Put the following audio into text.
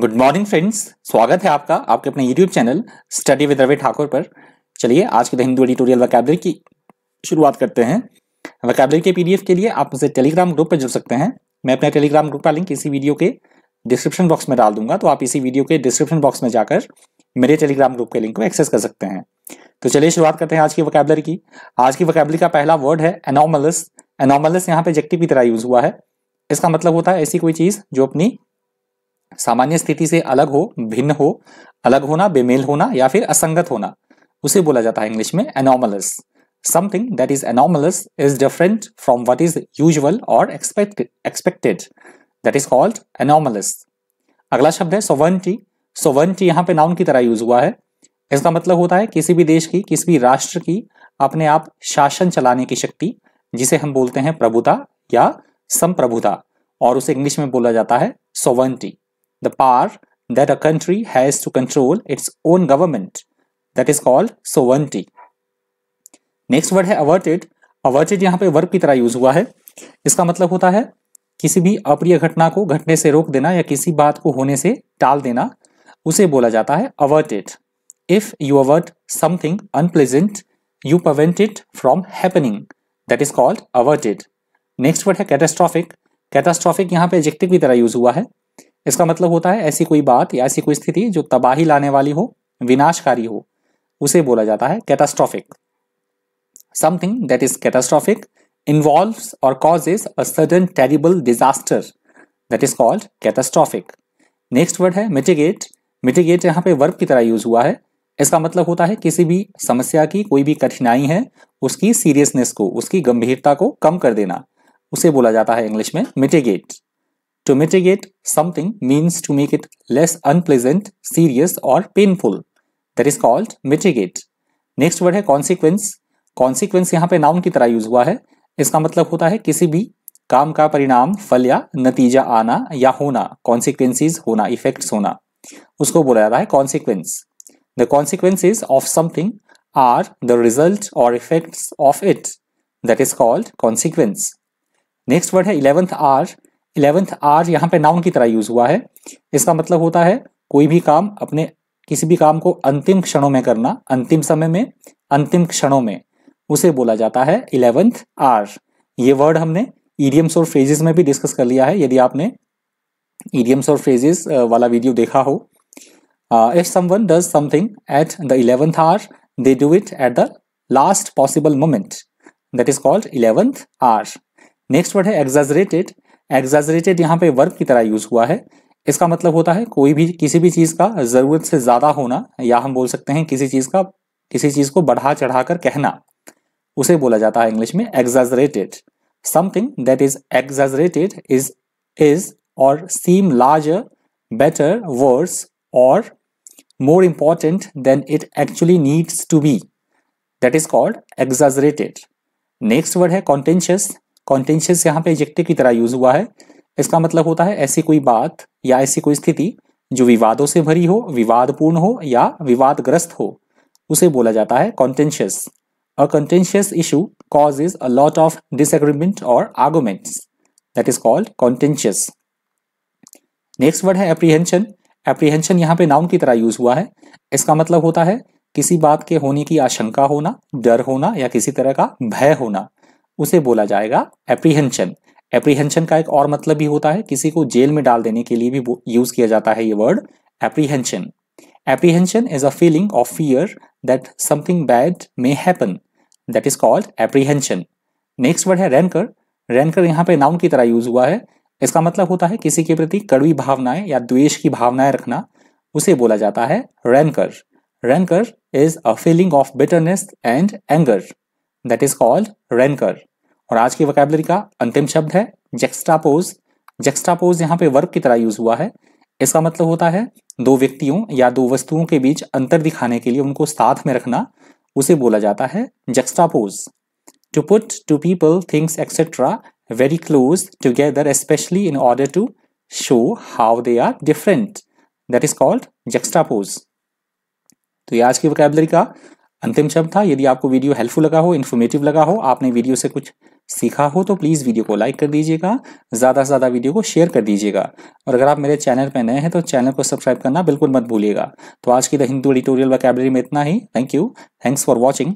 Good morning friends स्वागत है आपका आपके अपने YouTube channel study with Ravi Thakur पर चलिए आज के द हिंदू एडिटोरियल वैकेबलरी की शुरुआत करते हैं वैकेबलरी के पीडीएफ के लिए आप मुझे टेलीग्राम ग्रुप पर जुड़ सकते हैं मैं अपने टेलीग्राम ग्रुप का लिंक इसी वीडियो के डिस्क्रिप्शन बॉक्स में डाल दूंगा तो आप इसी वीडियो के डिस्क्रिप्शन बॉक्स में जाकर मेरे टेलीग्राम ग्रुप के लिंक को एक्सेस कर सकते हैं तो चलिए शुरुआत करते हैं आज की वैकेबलरी की आज की वैकेबलरी का पहला वर्ड है एनोमलस एनोमलस यहाँ पे जेक्टिव की तरह यूज हुआ है इसका मतलब होता है ऐसी कोई चीज़ जो अपनी सामान्य स्थिति से अलग हो भिन्न हो अलग होना बेमेल होना या फिर असंगत होना उसे बोला जाता है इंग्लिश में anomalous something that is anomalous is different from what is usual or expected that is called anomalous अगला शब्द है सोवर्नटी सोवर्नटी यहाँ पे नाउन की तरह यूज हुआ है इसका मतलब होता है किसी भी देश की किसी भी राष्ट्र की अपने आप शासन चलाने की शक्ति जिसे हम बोलते हैं प्रभुता या संप्रभुता और उसे इंग्लिश में बोला जाता है sovereignty the power that a country has to control its own government. That is called sovereignty. Next word है अवर्टेड अवर्टेड यहाँ पे वर्ब की तरह यूज हुआ है इसका मतलब होता है किसी भी अप्रिय घटना को घटने से रोक देना या किसी बात को होने से टाल देना उसे बोला जाता है averted if you avert something unpleasant you prevent it from happening that is called averted next word है कैटेस्ट्रॉफिक कैटास्ट्रॉफिक यहाँ पे एजेक्टिव की तरह यूज हुआ है इसका मतलब होता है ऐसी कोई बात या ऐसी कोई स्थिति जो तबाही लाने वाली हो विनाशकारी हो उसे बोला जाता है catastrophic something that is catastrophic involve or cause is sudden terrible disaster that is called catastrophic next word है मिटिगेट मिटिगेट यहाँ पे वर्ब की तरह यूज हुआ है इसका मतलब होता है किसी भी समस्या की कोई भी कठिनाई है उसकी सीरियसनेस को उसकी गंभीरता को कम कर देना उसे बोला जाता है इंग्लिश में mitigate To mitigate something means to make it less unpleasant, serious or painful. That is called mitigate. Next word है कॉन्सिक्वेंस कॉन्सिक्वेंस यहाँ पे नाउन की तरह यूज हुआ है इसका मतलब होता है किसी भी काम का परिणाम फल या नतीजा आना या होना कॉन्सिक्वेंसिस होना इफेक्ट्स होना उसको बोला जाता है consequence the consequences of something are the result or effects of it that is called consequence next word है इलेवेंथ आर इलेवेंथ आर यहाँ पे नाउन की तरह यूज हुआ है इसका मतलब होता है कोई भी काम अपने किसी भी काम को अंतिम क्षणों में करना अंतिम समय में अंतिम क्षणों में उसे बोला जाता है इलेवेंथ आर ये वर्ड हमने ईडियम्स और फ्रेजेस में भी डिस्कस कर लिया है यदि आपने ईडियम्स और फ्रेजेस वाला वीडियो देखा हो if someone does something at the eleventh hour they do it at the last possible moment that is called eleventh hour next word है एग्जेजरेटेड एग्जाजरेटेड यहाँ पे वर्ब की तरह यूज हुआ है इसका मतलब होता है कोई भी किसी भी चीज़ का ज़रूरत से ज़्यादा होना या हम बोल सकते हैं किसी चीज़ का किसी चीज़ को बढ़ा चढ़ा कर कहना उसे बोला जाता है इंग्लिश में exaggerated something that is exaggerated is is or seem larger better worse or more important than it actually needs to be that is called exaggerated next word है कॉन्टेंशियस कॉन्टेंशियस यहाँ पे एजेक्टिव की तरह यूज हुआ है इसका मतलब होता है ऐसी कोई बात या ऐसी कोई स्थिति जो विवादों से भरी हो विवादपूर्ण हो या विवादग्रस्त हो उसे बोला जाता है contentious a contentious issue cause is a lot of disagreement or arguments that is called contentious next word है एप्रीहेंशन एप्रीहेंशन यहाँ पे नाउन की तरह यूज हुआ है इसका मतलब होता है किसी बात के होने की आशंका होना डर होना या किसी तरह का भय होना उसे बोला जाएगा एप्रीहेंशन एप्रीहेंशन का एक और मतलब भी होता है किसी को जेल में डाल देने के लिए भी यूज किया जाता है ये word apprehension apprehension is a feeling of fear that something bad may happen that is called apprehension next word है रैनकर रैनकर यहाँ पे नाउन की तरह यूज हुआ है इसका मतलब होता है किसी के प्रति कड़वी भावनाएं या द्वेष की भावनाएं रखना उसे बोला जाता है rancour rancour is a feeling of bitterness and anger that is called rancour और आज की वोकेबलरी का अंतिम शब्द है जेक्स्टापोज जेक्स्टापोज यहाँ पे वर्ब की तरह यूज हुआ है इसका मतलब होता है दो व्यक्तियों या दो वस्तुओं के बीच अंतर दिखाने के लिए उनको साथ में रखना उसे बोला जाता है juxtapose to put two people things etcetera very close together specially in order to show how they are different that is called juxtapose तो ये आज की वोकेबलरी का अंतिम शब्द था यदि आपको वीडियो हेल्पफुल लगा हो इन्फॉर्मेटिव लगा हो आपने वीडियो से कुछ सीखा हो तो प्लीज़ वीडियो को लाइक कर दीजिएगा ज़्यादा से ज़्यादा वीडियो को शेयर कर दीजिएगा और अगर आप मेरे चैनल पर नए हैं तो चैनल को सब्सक्राइब करना बिल्कुल मत भूलिएगा तो आज की द हिंदू एडिटोरियल वैकेबलरी में इतना ही thank you thanks for watching